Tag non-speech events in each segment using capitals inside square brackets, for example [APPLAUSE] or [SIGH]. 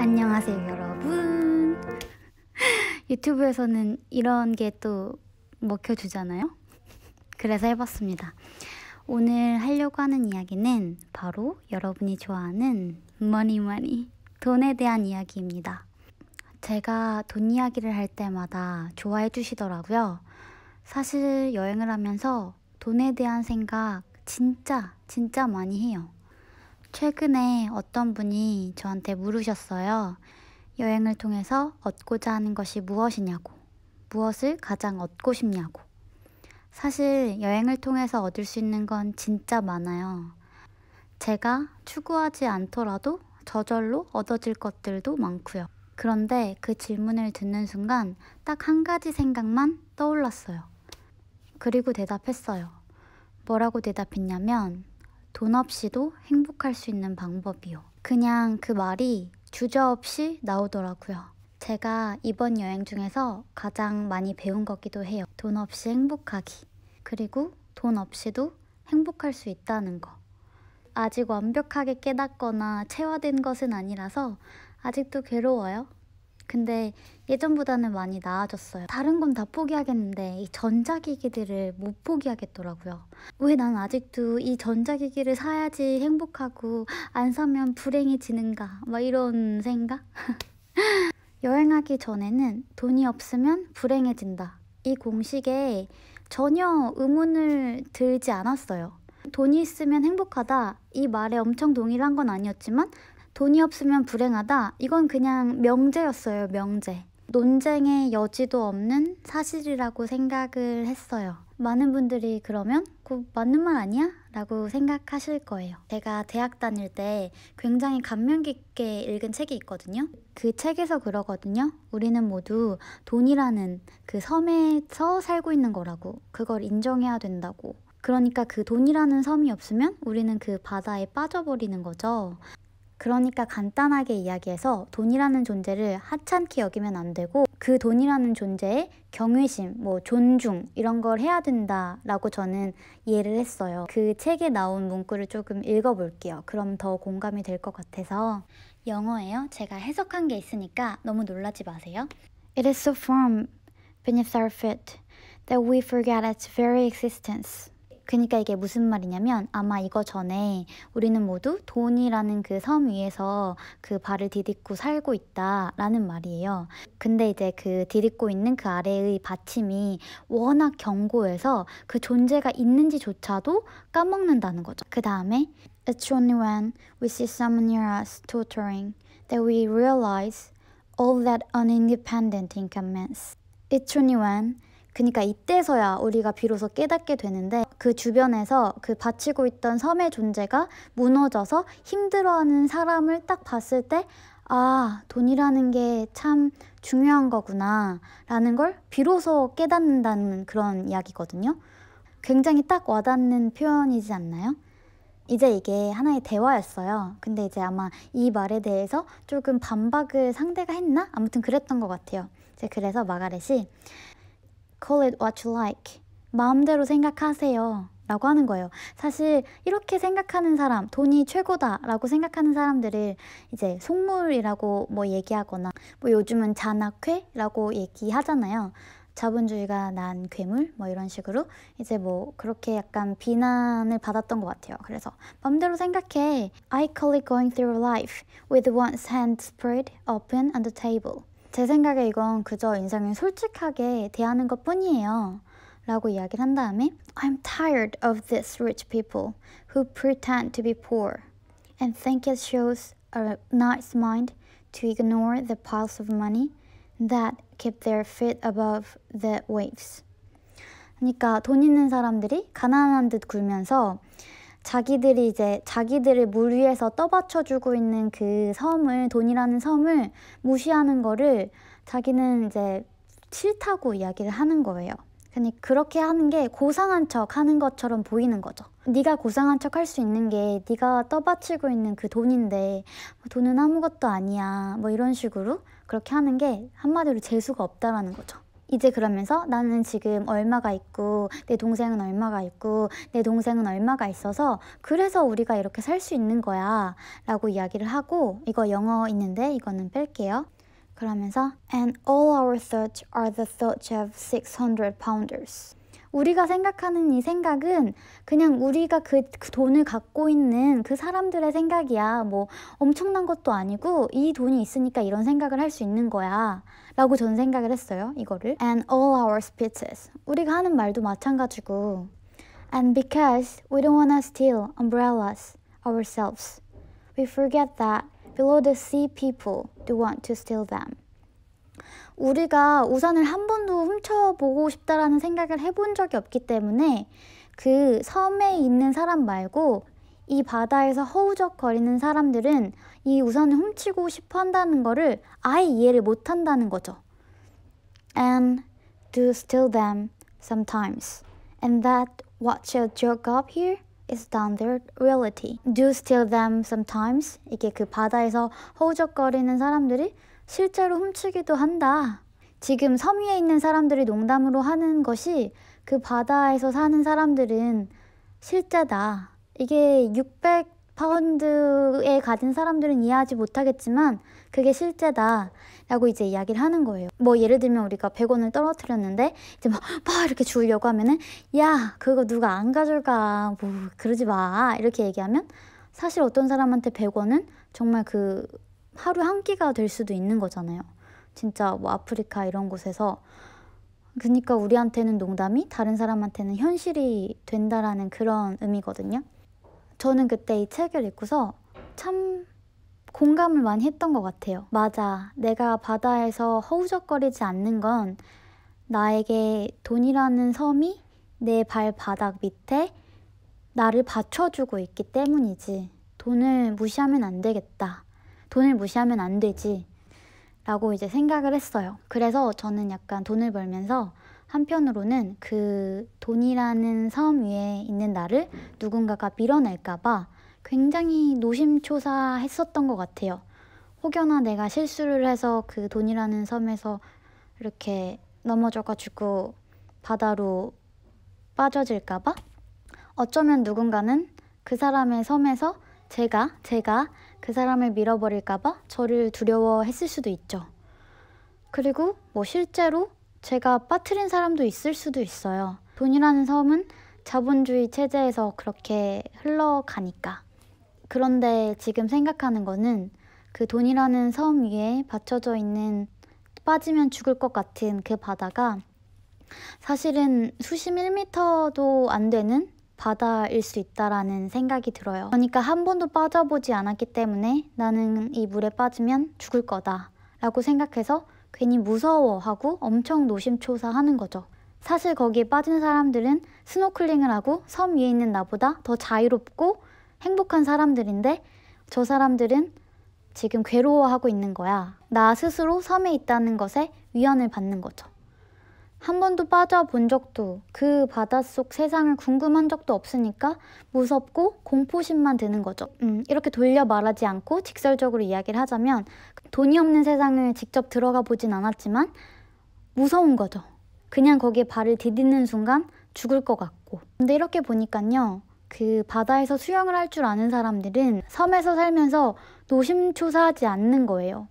안녕하세요, 여러분. [LAUGHS] 유튜브에서는 이런 게 또 먹혀주잖아요? 그래서 해봤습니다. 오늘 하려고 하는 이야기는 바로 여러분이 좋아하는 머니머니, 머니, 돈에 대한 이야기입니다. 제가 돈 이야기를 할 때마다 좋아해 주시더라고요. 사실 여행을 하면서 돈에 대한 생각 진짜, 진짜 많이 해요. 최근에 어떤 분이 저한테 물으셨어요. 여행을 통해서 얻고자 하는 것이 무엇이냐고, 무엇을 가장 얻고 싶냐고. 사실 여행을 통해서 얻을 수 있는 건 진짜 많아요. 제가 추구하지 않더라도 저절로 얻어질 것들도 많고요. 그런데 그 질문을 듣는 순간 딱 한 가지 생각만 떠올랐어요. 그리고 대답했어요. 뭐라고 대답했냐면, 돈 없이도 행복할 수 있는 방법이요. 그냥 그 말이 주저없이 나오더라고요. 제가 이번 여행 중에서 가장 많이 배운 거기도 해요. 돈 없이 행복하기. 그리고 돈 없이도 행복할 수 있다는 거. 아직 완벽하게 깨닫거나 체화된 것은 아니라서 아직도 괴로워요. 근데 예전보다는 많이 나아졌어요. 다른 건 다 포기하겠는데 이 전자기기들을 못 포기하겠더라고요. 왜 난 아직도 이 전자기기를 사야지 행복하고 안 사면 불행해지는가 막 이런 생각? [LAUGHS] 여행하기 전에는 돈이 없으면 불행해진다. 이 공식에 전혀 의문을 들지 않았어요. 돈이 있으면 행복하다. 이 말에 엄청 동의를 한 건 아니었지만 돈이 없으면 불행하다. 이건 그냥 명제였어요, 명제. 논쟁의 여지도 없는 사실이라고 생각을 했어요. 많은 분들이 그러면 그 맞는 말 아니야? 라고 생각하실 거예요. 제가 대학 다닐 때 굉장히 감명 깊게 읽은 책이 있거든요. 그 책에서 그러거든요. 우리는 모두 돈이라는 그 섬에서 살고 있는 거라고 그걸 인정해야 된다고 그러니까 그 돈이라는 섬이 없으면 우리는 그 바다에 빠져버리는 거죠. 그러니까 간단하게 이야기해서 돈이라는 존재를 하찮게 여기면 안 되고 그 돈이라는 존재의 경외심, 뭐 존중 이런 걸 해야 된다라고 저는 이해를 했어요. 그 책에 나온 문구를 조금 읽어볼게요. 그럼 더 공감이 될 것 같아서 영어예요. 제가 해석한 게 있으니까 너무 놀라지 마세요. It is so firm beneath our feet that we forget its very existence. 그러니까 이게 무슨 말이냐면 아마 이거 전에 우리는 모두 돈이라는 그 섬 위에서 그 발을 디딛고 살고 있다라는 말이에요. 근데 이제 그 디딛고 있는 그 아래의 받침이 워낙 견고해서 그 존재가 있는지조차도 까먹는다는 거죠. 그 다음에 It's only when we see someone near us tottering that we realize all that an independent income means. It's only when 그러니까 이때서야 우리가 비로소 깨닫게 되는데 그 주변에서 그 바치고 있던 섬의 존재가 무너져서 힘들어하는 사람을 딱 봤을 때 아, 돈이라는 게 참 중요한 거구나 라는 걸 비로소 깨닫는다는 그런 이야기거든요. 굉장히 딱 와닿는 표현이지 않나요? 이제 이게 하나의 대화였어요. 근데 이제 아마 이 말에 대해서 조금 반박을 상대가 했나? 아무튼 그랬던 것 같아요. 이제 그래서 마가렛이 Call it what you like. 마음대로 생각하세요. 라고 하는 거예요. 사실 이렇게 생각하는 사람, 돈이 최고다라고 생각하는 사람들을 이제 속물이라고 뭐 얘기하거나 뭐 요즘은 잔악회라고 얘기하잖아요. 자본주의가 난 괴물 뭐 이런 식으로 이제 뭐 그렇게 약간 비난을 받았던 것 같아요. 그래서 맘대로 생각해. I call it going through life with one's hand spread open on the table. 제 생각에 이건 그저 인생을 솔직하게 대하는 것 뿐이에요. 라고 이야기를 한 다음에 I'm tired of these rich people who pretend to be poor and think it shows a nice mind to ignore the piles of money that keep their feet above the waves. 그러니까 돈 있는 사람들이 가난한 듯 굴면서 자기들이 이제 자기들을 물 위에서 떠받쳐 주고 있는 그 섬을 돈이라는 섬을 무시하는 거를 자기는 이제 싫다고 이야기를 하는 거예요. 그러 그렇게 하는 게 고상한 척 하는 것처럼 보이는 거죠. 네가 고상한 척 할 수 있는 게 네가 떠받치고 있는 그 돈인데 뭐 돈은 아무것도 아니야. 뭐 이런 식으로 그렇게 하는 게 한마디로 재수가 없다라는 거죠. 이제 그러면서 나는 지금 얼마가 있고 내 동생은 얼마가 있고 내 동생은 얼마가 있어서 그래서 우리가 이렇게 살 수 있는 거야 라고 이야기를 하고 이거 영어 있는데 이거는 뺄게요. 그러면서 And all our thoughts are the thoughts of 600 pounders. 우리가 생각하는 이 생각은 그냥 우리가 그, 그, 돈을 갖고 있는 그 사람들의 생각이야. 뭐 엄청난 것도 아니고 이 돈이 있으니까 이런 생각을 할 수 있는 거야. 라고 저는 생각을 했어요. 이거를. And all our speeches. 우리가 하는 말도 마찬가지고. And because we don't wanna steal umbrellas ourselves, we forget that below the sea people do want to steal them. 우리가 우산을 한 번도 훔쳐보고 싶다라는 생각을 해본 적이 없기 때문에 그 섬에 있는 사람 말고 이 바다에서 허우적거리는 사람들은 이 우산을 훔치고 싶어 한다는 거를 아예 이해를 못 한다는 거죠. And do steal them sometimes. And that what you jerk up here is down their reality. Do steal them sometimes. 이게 그 바다에서 허우적거리는 사람들이 실제로 훔치기도 한다. 지금 섬 위에 있는 사람들이 농담으로 하는 것이 그 바다에서 사는 사람들은 실제다. 이게 600 파운드에 가진 사람들은 이해하지 못하겠지만 그게 실제다 라고 이제 이야기를 하는 거예요 뭐 예를 들면 우리가 100원을 떨어뜨렸는데 이제 막, 막 이렇게 주려고 하면은 야 그거 누가 안 가져가 뭐 그러지 마 이렇게 얘기하면 사실 어떤 사람한테 100원은 정말 그 하루 한 끼가 될 수도 있는 거잖아요. 진짜 뭐 아프리카 이런 곳에서 그러니까 우리한테는 농담이 다른 사람한테는 현실이 된다라는 그런 의미거든요. 저는 그때 이 책을 읽고서 참 공감을 많이 했던 것 같아요. 맞아. 내가 바다에서 허우적거리지 않는 건 나에게 돈이라는 섬이 내 발바닥 밑에 나를 받쳐주고 있기 때문이지. 돈을 무시하면 안 되겠다. 돈을 무시하면 안 되지. 라고 이제 생각을 했어요. 그래서 저는 약간 돈을 벌면서 한편으로는 그 돈이라는 섬 위에 있는 나를 누군가가 밀어낼까봐 굉장히 노심초사했었던 것 같아요. 혹여나 내가 실수를 해서 그 돈이라는 섬에서 이렇게 넘어져가지고 바다로 빠져질까봐? 어쩌면 누군가는 그 사람의 섬에서 제가, 제가 그 사람을 밀어버릴까봐 저를 두려워했을 수도 있죠. 그리고 뭐 실제로 제가 빠트린 사람도 있을 수도 있어요. 돈이라는 섬은 자본주의 체제에서 그렇게 흘러가니까. 그런데 지금 생각하는 거는 그 돈이라는 섬 위에 받쳐져 있는 빠지면 죽을 것 같은 그 바다가 사실은 수심 1미도안 되는 바다일 수 있다라는 생각이 들어요. 그러니까 한 번도 빠져보지 않았기 때문에 나는 이 물에 빠지면 죽을 거다 라고 생각해서 괜히 무서워하고 엄청 노심초사하는 거죠. 사실 거기에 빠진 사람들은 스노클링을 하고 섬 위에 있는 나보다 더 자유롭고 행복한 사람들인데 저 사람들은 지금 괴로워하고 있는 거야. 나 스스로 섬에 있다는 것에 위안을 받는 거죠. 한 번도 빠져본 적도 그 바닷속 세상을 궁금한 적도 없으니까 무섭고 공포심만 드는 거죠. 음, 이렇게 돌려 말하지 않고 직설적으로 이야기를 하자면 돈이 없는 세상을 직접 들어가 보진 않았지만 무서운 거죠. 그냥 거기에 발을 디디는 순간 죽을 것 같고. 근데 이렇게 보니까요. 그 바다에서 수영을 할 줄 아는 사람들은 섬에서 살면서 노심초사하지 않는 거예요.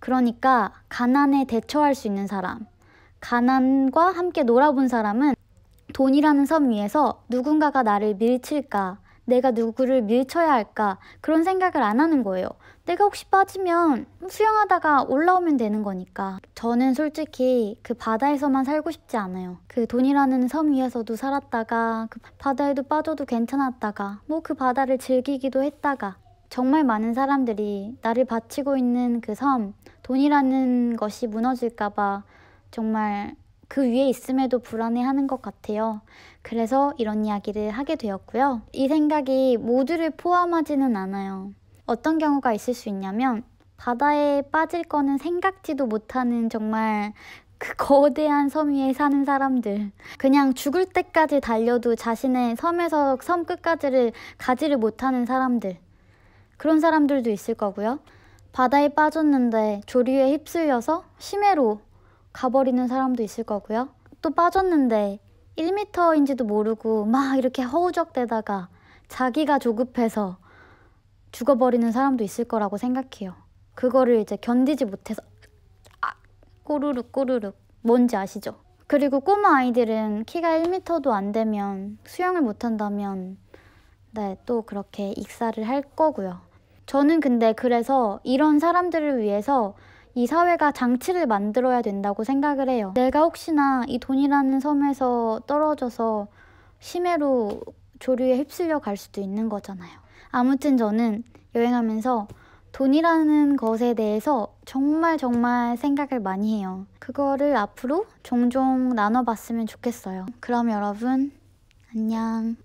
그러니까 가난에 대처할 수 있는 사람, 가난과 함께 놀아본 사람은 돈이라는 섬 위에서 누군가가 나를 밀칠까, 내가 누구를 밀쳐야 할까, 그런 생각을 안 하는 거예요. 내가 혹시 빠지면 수영하다가 올라오면 되는 거니까. 저는 솔직히 그 바다에서만 살고 싶지 않아요. 그 돈이라는 섬 위에서도 살았다가, 그 바다에도 빠져도 괜찮았다가, 뭐 그 바다를 즐기기도 했다가, 정말 많은 사람들이 나를 바치고 있는 그 섬, 돈이라는 것이 무너질까봐 정말 그 위에 있음에도 불안해하는 것 같아요. 그래서 이런 이야기를 하게 되었고요. 이 생각이 모두를 포함하지는 않아요. 어떤 경우가 있을 수 있냐면 바다에 빠질 거는 생각지도 못하는 정말 그 거대한 섬 위에 사는 사람들. 그냥 죽을 때까지 달려도 자신의 섬에서 섬 끝까지를 가지를 못하는 사람들. 그런 사람들도 있을 거고요. 바다에 빠졌는데 조류에 휩쓸려서 심해로 가버리는 사람도 있을 거고요. 또 빠졌는데 1m인지도 모르고 막 이렇게 허우적대다가 자기가 조급해서 죽어버리는 사람도 있을 거라고 생각해요. 그거를 이제 견디지 못해서 아, 꼬르륵 꼬르륵 뭔지 아시죠? 그리고 꼬마 아이들은 키가 1m도 안 되면 수영을 못 한다면 네, 또 그렇게 익사를 할 거고요. 저는 근데 그래서 이런 사람들을 위해서 이 사회가 장치를 만들어야 된다고 생각을 해요. 내가 혹시나 이 돈이라는 섬에서 떨어져서 심해로 조류에 휩쓸려 갈 수도 있는 거잖아요. 아무튼 저는 여행하면서 돈이라는 것에 대해서 정말 정말 생각을 많이 해요. 그거를 앞으로 종종 나눠봤으면 좋겠어요. 그럼 여러분, 안녕.